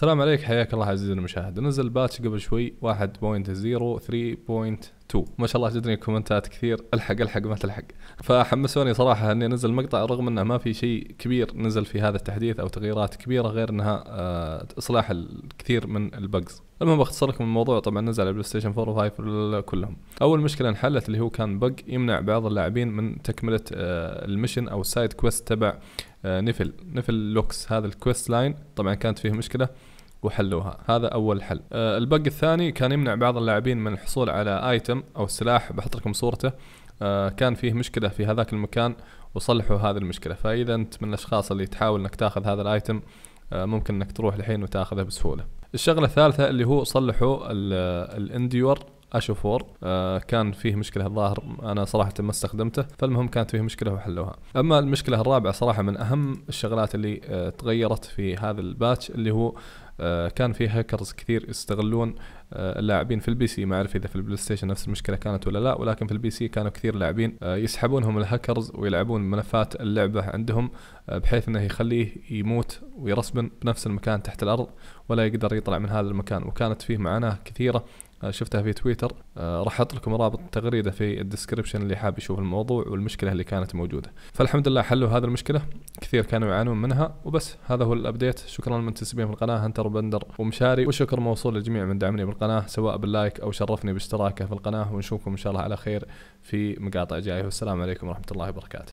السلام عليك حياك الله عزيزي المشاهد نزل باتش قبل شوي 1.0 2 ما شاء الله جدني كومنتات كثير الحق الحق ما تلحق فحمسوني صراحه اني انزل مقطع رغم انه ما في شيء كبير نزل في هذا التحديث او تغييرات كبيره غير انها آه، اصلاح الكثير من البجز المهم بختصر لكم الموضوع طبعا نزل على بلاي ستيشن 4 و5 كلهم اول مشكله انحلت اللي هو كان بق يمنع بعض اللاعبين من تكمله آه، المشن او السايد كويست تبع آه، نفل نفل لوكس هذا الكويست لاين طبعا كانت فيه مشكله وحلوها هذا اول حل أه البق الثاني كان يمنع بعض اللاعبين من الحصول على ايتم او سلاح بحط لكم صورته أه كان فيه مشكله في هذاك المكان وصلحوا هذه المشكله فاذا انت من الاشخاص اللي تحاول انك تاخذ هذا الايتم أه ممكن انك تروح الحين وتاخذه بسهوله الشغله الثالثه اللي هو صلحوا الانديور اشو 4 آه كان فيه مشكله الظاهر انا صراحه ما استخدمته فالمهم كانت فيه مشكله وحلوها اما المشكله الرابعه صراحه من اهم الشغلات اللي آه تغيرت في هذا الباتش اللي هو آه، كان في هاكرز كثير يستغلون آه، اللاعبين في البي سي ما اعرف اذا في البلاي ستيشن نفس المشكله كانت ولا لا ولكن في البي سي كانوا كثير لاعبين آه، يسحبونهم الهاكرز ويلعبون ملفات اللعبه عندهم بحيث انه يخليه يموت ويرسبن بنفس المكان تحت الارض ولا يقدر يطلع من هذا المكان وكانت فيه معاناه كثيره آه، شفتها في تويتر آه، راح احط لكم رابط تغريده في الديسكربشن اللي حاب يشوف الموضوع والمشكله اللي كانت موجوده فالحمد لله حلوا هذه المشكله كثير كانوا يعانون منها وبس هذا هو الابديت شكرا للمنتسبين في القناه هنتر بندر ومشاري وشكر موصول للجميع من دعمني بالقناه سواء باللايك او شرفني باشتراكه في القناه ونشوفكم ان شاء الله على خير في مقاطع جايه والسلام عليكم ورحمه الله وبركاته